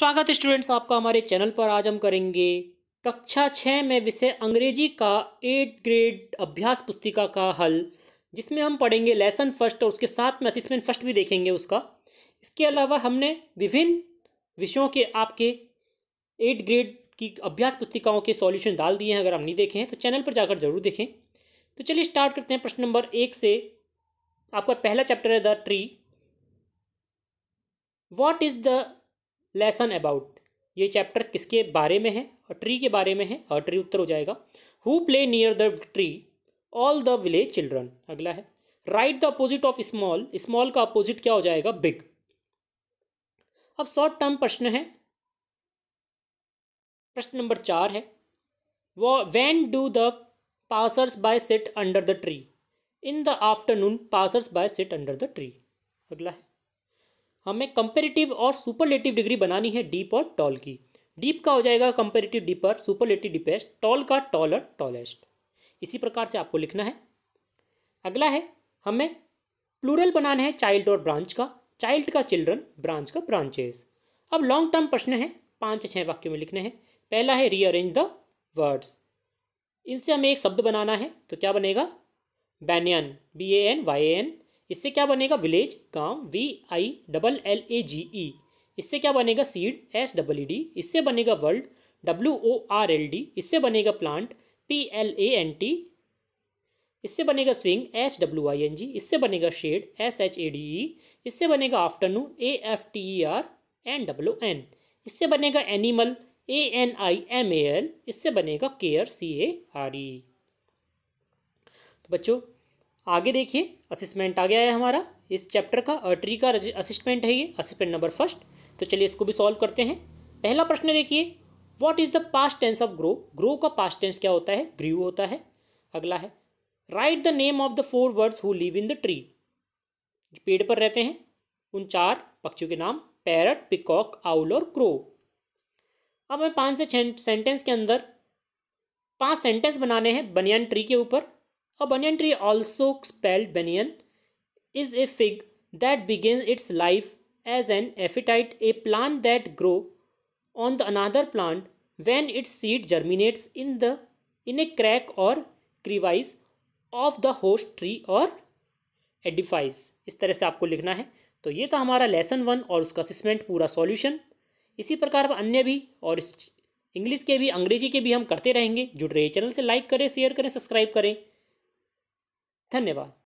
स्वागत है स्टूडेंट्स आपका हमारे चैनल पर आज हम करेंगे कक्षा छः में विषय अंग्रेजी का एट ग्रेड अभ्यास पुस्तिका का हल जिसमें हम पढ़ेंगे लेसन फर्स्ट और उसके साथ में असिस्मेंट फर्स्ट भी देखेंगे उसका इसके अलावा हमने विभिन्न विषयों के आपके एट ग्रेड की अभ्यास पुस्तिकाओं के सॉल्यूशन डाल दिए हैं अगर हम नहीं देखें हैं तो चैनल पर जाकर जरूर देखें तो चलिए स्टार्ट करते हैं प्रश्न नंबर एक से आपका पहला चैप्टर है the tree what is the lesson about ये चैप्टर किसके बारे में है और ट्री के बारे में है और ट्री उत्तर हो जाएगा who play near the tree all the village children अगला है right the opposite of small small का अपोजिट क्या हो जाएगा बिग अब शॉर्ट टर्म प्रश्न है प्रश्न नंबर चार है when do the passers by sit under the tree in the afternoon passers by sit under the tree अगला है हमें कंपेरेटिव और सुपरलेटिव डिग्री बनानी है डीप और टॉल की डीप का हो जाएगा comparative deeper superlative deepest tall का टॉलर टॉलेस्ट इसी प्रकार से आपको लिखना है अगला है हमें प्लूरल बनाना है चाइल्ड और ब्रांच का चाइल्ड का चिल्ड्रन ब्रांच का ब्रांचेस अब लॉन्ग टर्म प्रश्न है पाँच छः वाक्यों में लिखने हैं पहला है रीअरेंज द वर्ड्स इनसे हमें एक शब्द बनाना है तो क्या बनेगा banyan B A N Y A N इससे क्या बनेगा विलेज काम V I double L A G E इससे क्या बनेगा seed S double E D इससे बनेगा world W O R L D इससे बनेगा plant P L A N T इससे बनेगा swing S W I N G इससे बनेगा shade S H A D E इससे बनेगा afternoon A F T E R N W N इससे बनेगा animal A N I M A L इससे बनेगा care see A R E तो बच्चों आगे देखिए असिस्मेंट आ गया है हमारा इस चैप्टर का ट्री का असिस्टमेंट है ये असिस्टमेंट नंबर फर्स्ट तो चलिए इसको भी सॉल्व करते हैं पहला प्रश्न देखिए what is the past tense of grow grow का पास्ट टेंस क्या होता है ग्रीव होता है अगला है right the name of the four words who live in the tree पेड़ पर रहते हैं उन चार पक्षियों के नाम पैरट पिकॉक आउल और क्रो अब हमें पाँच से सेंटेंस के अंदर पांच सेंटेंस बनाने हैं बनियान ट्री के ऊपर A banyan tree, also spelled banyan, is a fig that begins its life as an epiphyte, a plant that grows on the another plant when its seed germinates in the in a crack or crevice of the host tree or एडिफाइज इस तरह से आपको लिखना है तो ये था हमारा लेसन वन और उसका असिसमेंट पूरा सॉल्यूशन इसी प्रकार अन्य भी और इस इंग्लिश के भी अंग्रेजी के भी हम करते रहेंगे जुड़ रहे चैनल से लाइक करें शेयर करें सब्सक्राइब करें धन्यवाद